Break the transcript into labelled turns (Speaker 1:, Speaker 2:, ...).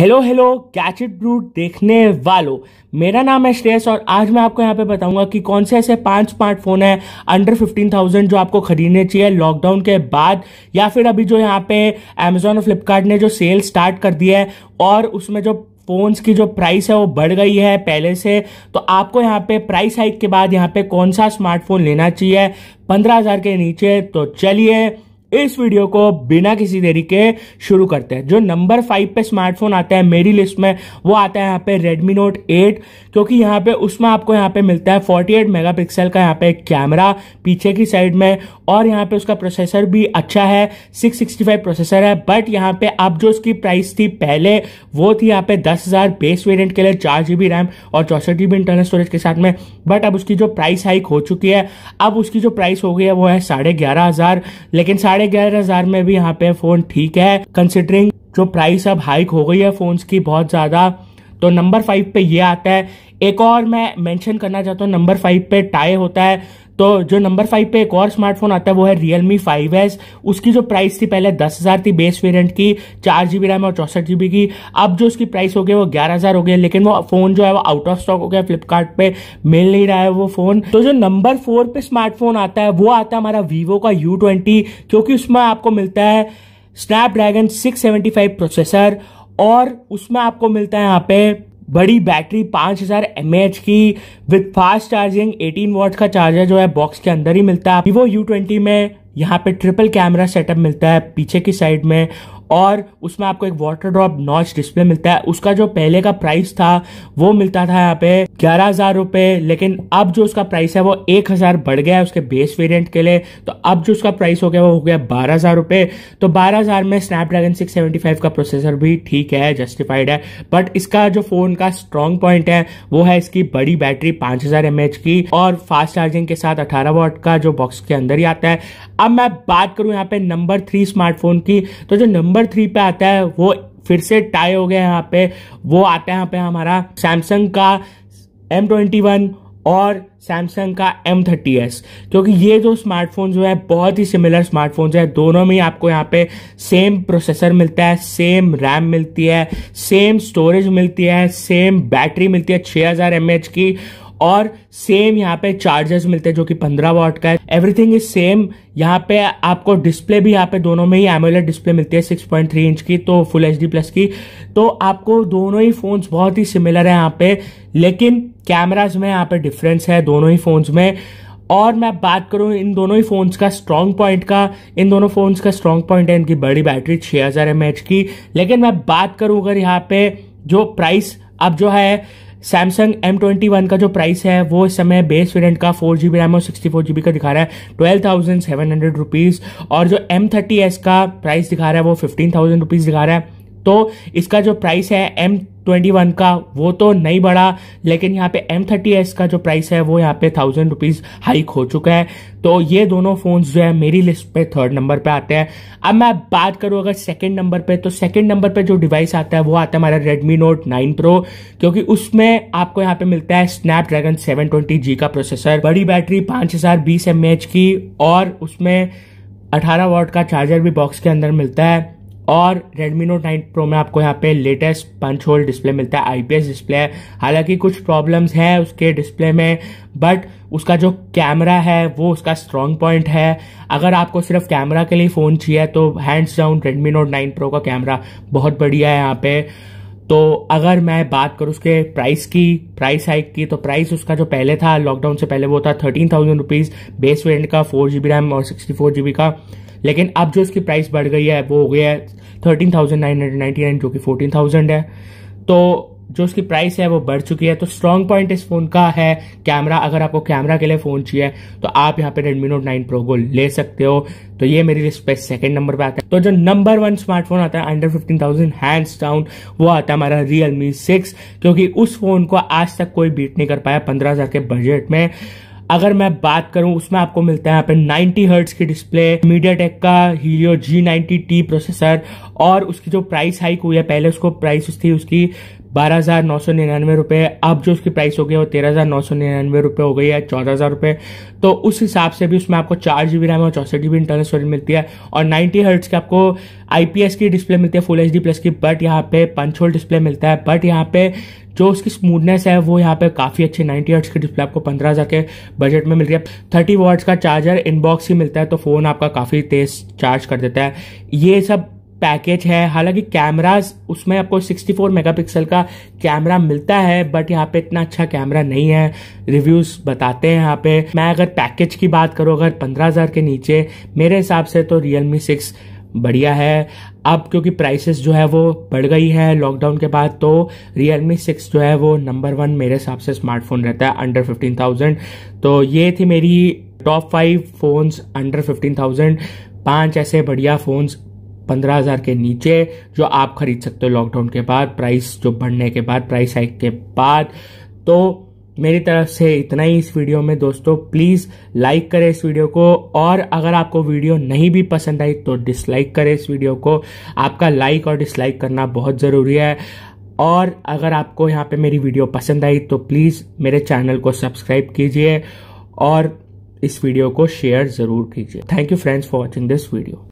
Speaker 1: hello hello it brute देखने वालों मेरा नाम है श्रेयस और आज मैं आपको यहाँ पे बताऊंगा कि कौन से ऐसे पांच स्मार्टफोन हैं अंडर फिफ्टीन थाउजेंड जो आपको खरीदने चाहिए लॉकडाउन के बाद या फिर अभी जो यहाँ पे अमेजोन और फ्लिपकार्ट ने जो सेल स्टार्ट कर दी है और उसमें जो फोन्स की जो प्राइस है वो बढ़ गई है पहले से तो आपको यहाँ पे प्राइस हाइक के बाद यहाँ पे कौन सा स्मार्टफोन लेना चाहिए पंद्रह हजार के नीचे तो चलिए इस वीडियो को बिना किसी देरी के शुरू करते हैं जो नंबर फाइव पे स्मार्टफोन आता है मेरी लिस्ट में वो आता है यहाँ पे Redmi Note 8 क्योंकि यहाँ पे उसमें आपको यहाँ पे मिलता है 48 मेगापिक्सल का यहाँ पे कैमरा पीछे की साइड में और यहाँ पे उसका प्रोसेसर भी अच्छा है 665 प्रोसेसर है बट यहाँ पे अब जो उसकी प्राइस थी पहले वो थी यहाँ पे दस बेस वेरियंट के लिए चार रैम और चौसठ इंटरनल स्टोरेज के साथ में बट अब उसकी जो प्राइस हाइक हो चुकी है अब उसकी जो प्राइस हो गई है वो है साढ़े लेकिन साढ़े साढ़े ग्यारह हजार में भी यहाँ पे फोन ठीक है कंसिडरिंग जो प्राइस अब हाइक हो गई है फोन्स की बहुत ज्यादा तो नंबर फाइव पे ये आता है एक और मैं मेंशन करना चाहता हूँ नंबर फाइव पे टाई होता है तो जो नंबर फाइव पे एक और स्मार्टफोन आता है वो है रियलमी फाइव एस उसकी जो प्राइस थी पहले दस हजार थी बेस वेरियंट की चार जीबी रैम और चौसठ जीबी की अब जो उसकी प्राइस हो गई वो ग्यारह हजार हो गई लेकिन वो फोन जो है वो आउट ऑफ स्टॉक हो गया फ्लिपकार्ट पे मिल नहीं रहा है वो फोन तो जो नंबर फोर पे स्मार्टफोन आता है वो आता है हमारा वीवो का यू ट्वेंटी क्योंकि उसमें आपको मिलता है Snapdragon six seventy five processor और उसमें आपको मिलता है यहाँ पे बड़ी बैटरी 5000 हजार की विद फास्ट चार्जिंग 18 वॉट का चार्जर जो है बॉक्स के अंदर ही मिलता है वीवो यू ट्वेंटी में यहाँ पे ट्रिपल कैमरा सेटअप मिलता है पीछे की साइड में और उसमें आपको एक वाटर ड्रॉप नॉच डिस्प्ले मिलता है उसका जो पहले का प्राइस था वो मिलता था यहाँ पे ग्यारह हज़ार रुपए लेकिन अब जो उसका प्राइस है वो एक हज़ार बढ़ गया है उसके बेस वेरिएंट के लिए तो अब जो उसका प्राइस हो गया वो हो गया बारह हज़ार रुपए तो बारह हज़ार में स्नैपड्रैगन सिक्स सेवेंटी फाइव का प्रोसेसर भी ठीक है जस्टिफाइड है बट इसका जो फ़ोन का स्ट्रॉन्ग पॉइंट है वो है इसकी बड़ी बैटरी पांच हज़ार की और फास्ट चार्जिंग के साथ अठारह वॉट का जो बॉक्स के अंदर ही आता है अब मैं बात करूं यहाँ पे नंबर थ्री स्मार्टफोन की तो जो नंबर थ्री पे आता है वो फिर से टाई हो गया यहाँ पे वो आता है यहाँ पे हमारा सैमसंग का एम ट्वेंटी वन और सैमसंग का एम थर्टी एस क्योंकि ये जो स्मार्टफोन जो है बहुत ही सिमिलर स्मार्टफोन है दोनों में आपको यहाँ पे सेम प्रोसेसर मिलता है सेम रैम मिलती है सेम स्टोरेज मिलती है सेम बैटरी मिलती है छह हज़ार एम की और सेम यहाँ पे चार्जर्स मिलते हैं जो कि 15 वॉट का है एवरीथिंग इज सेम यहाँ पे आपको डिस्प्ले भी यहाँ पे दोनों में ही एमोलेट डिस्प्ले मिलती है 6.3 इंच की तो फुल एच प्लस की तो आपको दोनों ही फोन्स बहुत ही सिमिलर है यहाँ पे लेकिन कैमराज में यहाँ पे डिफरेंस है दोनों ही फोन्स में और मैं बात करूं इन दोनों ही फ़ोन्स का स्ट्रांग पॉइंट का इन दोनों फ़ोन्स का स्ट्रांग पॉइंट है इनकी बड़ी बैटरी 6000 हज़ार की लेकिन मैं बात करूं अगर यहाँ पे जो प्राइस अब जो है सैमसंग एम ट्वेंटी वन का जो प्राइस है वो इस समय बेस वेरियंट का फोर जी बी रैम और सिक्सटी फोर जी बी का दिखा रहा है twelve thousand seven hundred rupees और जो एम थर्टी एस का प्राइस दिखा रहा है वो फिफ्टीन थाउजेंड रुपीज़ दिखा रहा है तो इसका जो प्राइस है एम ट्वेंटी वन का वो तो नहीं बढ़ा लेकिन यहाँ पे एम थर्टी एस का जो प्राइस है वो यहाँ पे थाउजेंड रुपीज़ हाइक हो चुका है तो ये दोनों फ़ोन्स जो है मेरी लिस्ट पे थर्ड नंबर पे आते हैं अब मैं बात करूँ अगर सेकंड नंबर पे तो सेकंड नंबर पे जो डिवाइस आता है वो आता है हमारा रेडमी नोट नाइन प्रो क्योंकि उसमें आपको यहाँ पे मिलता है ट्वेंटी जी का प्रोसेसर बड़ी बैटरी पांच हज़ार की और उसमें अठारह वॉट का चार्जर भी बॉक्स के अंदर मिलता है और Redmi Note 9 Pro में आपको यहाँ पे लेटेस्ट पंच होल डिस्प्ले मिलता है आईपीएस डिस्प्ले है हालांकि कुछ प्रॉब्लम्स है उसके डिस्प्ले में बट उसका जो कैमरा है वो उसका स्ट्रॉन्ग पॉइंट है अगर आपको सिर्फ कैमरा के लिए फ़ोन चाहिए तो hands down Redmi Note nine Pro का कैमरा बहुत बढ़िया है यहाँ पे तो अगर मैं बात करूँ उसके प्राइस की प्राइस हाइक की तो प्राइस उसका जो पहले था लॉकडाउन से पहले वो था thirteen thousand rupees base variant का फोर जी बी रैम और सिक्सटी फोर जी बी का लेकिन अब जो इसकी प्राइस बढ़ गई है वो हो गया है thirteen thousand nine hundred ninety nine जो कि फोर्टीन थाउजेंड है तो जो उसकी प्राइस है वो बढ़ चुकी है तो स्ट्रॉन्ग पॉइंट इस फोन का है कैमरा अगर आपको कैमरा के लिए फोन चाहिए तो आप यहाँ पे Redmi Note 9 Pro को ले सकते हो तो ये मेरी लिस्ट पे सेकंड नंबर पे आता है तो जो नंबर वन स्मार्टफोन आता है under fifteen thousand hands down वो आता है हमारा रियल मी सिक्स क्योंकि उस फोन को आज तक कोई बीट नहीं कर पाया पंद्रह हजार के बजट में अगर मैं बात करूं उसमें आपको मिलता है यहाँ पे 90 हर्ट्स की डिस्प्ले मीडिया टेक का Helio G ninety T processor और उसकी जो प्राइस हाइक हुई है पहले उसको प्राइस थी उसकी बारह हज़ार नौ सौ निन्यानवे अब जो उसकी प्राइस हो गई है वो तेरह हज़ार नौ सौ निन्यानवे रुपये हो गई है चौदह हज़ार रुपए तो उस हिसाब से भी उसमें आपको चार जी रैम और चौसठ जी इंटरनल स्टोरेज मिलती है और नाइन्टी हर्ट्स की आपको आईपीएस की डिस्प्ले मिलती है फुल एच डी प्लस की बट यहाँ पे पंच होल डिस्प्ले मिलता है बट यहाँ पे जो उसकी स्मूथनेस है वो यहाँ पे काफ़ी अच्छी नाइनटी हर्ट्स की डिस्प्ले आपको हजार के बजट में मिल रही है थर्टी वर्ड्स का चार्जर इनबॉक्स ही मिलता है तो फ़ोन आपका काफ़ी तेज़ चार्ज कर देता है ये सब पैकेज है हालांकि कैमराज उसमें आपको 64 मेगापिक्सल का कैमरा मिलता है बट यहाँ पे इतना अच्छा कैमरा नहीं है रिव्यूज बताते हैं यहाँ पे मैं अगर पैकेज की बात करूँ अगर 15000 के नीचे मेरे हिसाब से तो रियलमी सिक्स बढ़िया है अब क्योंकि प्राइसेस जो है वो बढ़ गई है लॉकडाउन के बाद तो रियलमी सिक्स जो है वो नंबर वन मेरे हिसाब से स्मार्टफोन रहता है अंडर फिफ्टीन थाउजेंड तो ये थी मेरी top five phones under fifteen thousand पांच ऐसे बढ़िया फोन्स पंद्रह हज़ार के नीचे जो आप खरीद सकते हो लॉकडाउन के बाद प्राइस जो बढ़ने के बाद प्राइस हाइक के बाद तो मेरी तरफ से इतना ही इस वीडियो में दोस्तों प्लीज़ लाइक करें इस वीडियो को और अगर आपको वीडियो नहीं भी पसंद आई तो डिसलाइक करें इस वीडियो को आपका लाइक और डिसलाइक करना बहुत ज़रूरी है और अगर आपको यहाँ पे मेरी वीडियो पसंद आई तो प्लीज़ मेरे चैनल को सब्सक्राइब कीजिए और इस वीडियो को शेयर ज़रूर कीजिए thank you friends for watching this video